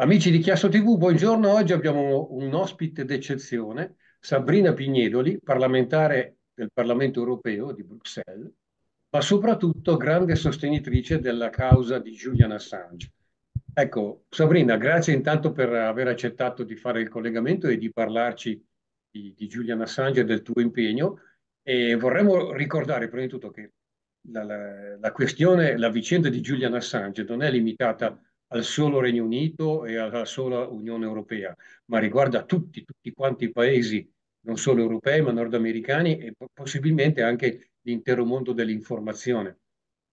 Amici di Chiasso TV, buongiorno. Oggi abbiamo un ospite d'eccezione, Sabrina Pignedoli, parlamentare del Parlamento europeo di Bruxelles, ma soprattutto grande sostenitrice della causa di Julian Assange. Ecco, Sabrina, grazie intanto per aver accettato di fare il collegamento e di parlarci di, di Julian Assange e del tuo impegno. E vorremmo ricordare prima di tutto che la, la, la questione, la vicenda di Julian Assange non è limitata a al solo Regno Unito e alla sola Unione Europea, ma riguarda tutti, tutti quanti i paesi, non solo europei, ma nordamericani e possibilmente anche l'intero mondo dell'informazione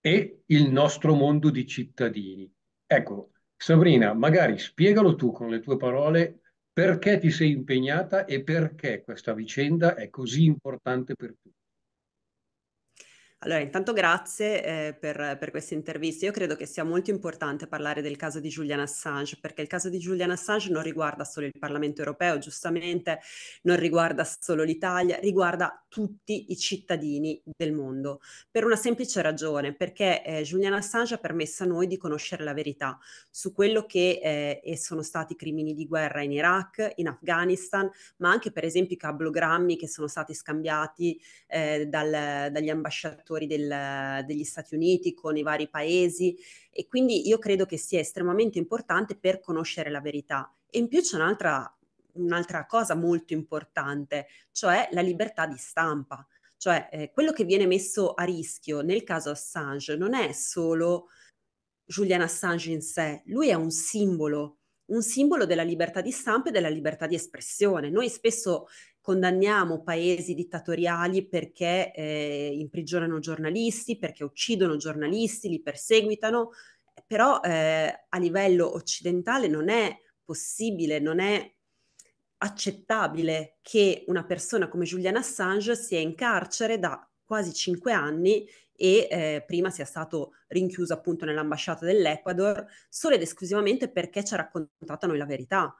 e il nostro mondo di cittadini. Ecco, Sabrina, magari spiegalo tu con le tue parole perché ti sei impegnata e perché questa vicenda è così importante per tutti. Allora, intanto grazie eh, per, per questa intervista. Io credo che sia molto importante parlare del caso di Julian Assange, perché il caso di Julian Assange non riguarda solo il Parlamento europeo, giustamente, non riguarda solo l'Italia, riguarda tutti i cittadini del mondo, per una semplice ragione, perché eh, Julian Assange ha permesso a noi di conoscere la verità su quello che eh, sono stati crimini di guerra in Iraq, in Afghanistan, ma anche per esempio i cablogrammi che sono stati scambiati eh, dal, dagli ambasciatori attori del, degli Stati Uniti, con i vari paesi e quindi io credo che sia estremamente importante per conoscere la verità. E in più c'è un'altra, un'altra cosa molto importante, cioè la libertà di stampa. Cioè eh, quello che viene messo a rischio nel caso Assange non è solo Julian Assange in sé, lui è un simbolo un simbolo della libertà di stampa e della libertà di espressione. Noi spesso condanniamo paesi dittatoriali perché eh, imprigionano giornalisti, perché uccidono giornalisti, li perseguitano, però eh, a livello occidentale non è possibile, non è accettabile che una persona come Julian Assange sia in carcere da quasi cinque anni e eh, prima sia stato rinchiuso appunto nell'ambasciata dell'Ecuador solo ed esclusivamente perché ci ha raccontato a noi la verità.